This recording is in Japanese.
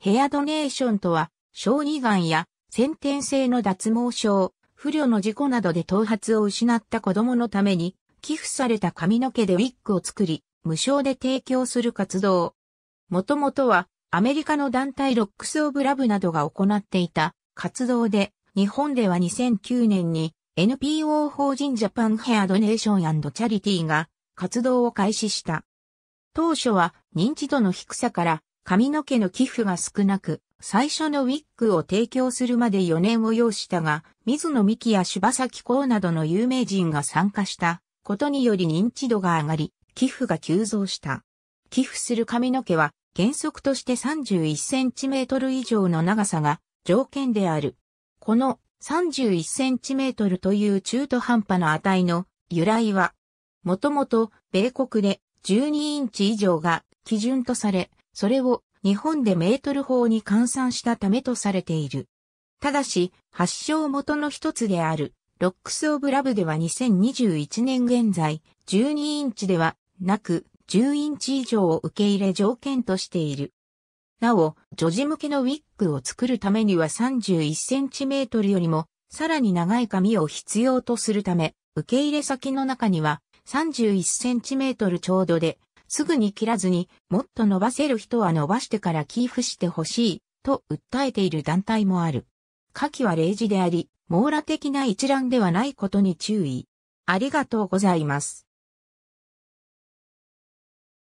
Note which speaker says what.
Speaker 1: ヘアドネーションとは、小児がんや先天性の脱毛症、不慮の事故などで頭髪を失った子供のために、寄付された髪の毛でウィッグを作り、無償で提供する活動。もともとは、アメリカの団体ロックス・オブ・ラブなどが行っていた活動で、日本では2009年に NPO 法人ジャパンヘアドネーションチャリティが活動を開始した。当初は認知度の低さから髪の毛の寄付が少なく、最初のウィッグを提供するまで4年を要したが、水野美紀や柴崎公などの有名人が参加したことにより認知度が上がり、寄付が急増した。寄付する髪の毛は原則として31センチメートル以上の長さが条件である。この31センチメートルという中途半端な値の由来は、もともと米国で12インチ以上が基準とされ、それを日本でメートル法に換算したためとされている。ただし、発祥元の一つである、ロックス・オブ・ラブでは2021年現在、12インチではなく、10インチ以上を受け入れ条件としている。なお、女児向けのウィッグを作るためには31センチメートルよりも、さらに長い髪を必要とするため、受け入れ先の中には31センチメートルちょうどで、すぐに切らずに、もっと伸ばせる人は伸ばしてから寄付してほしい、と訴えている団体もある。下記は例示であり、網羅的な一覧ではないことに注意。ありがとうございます。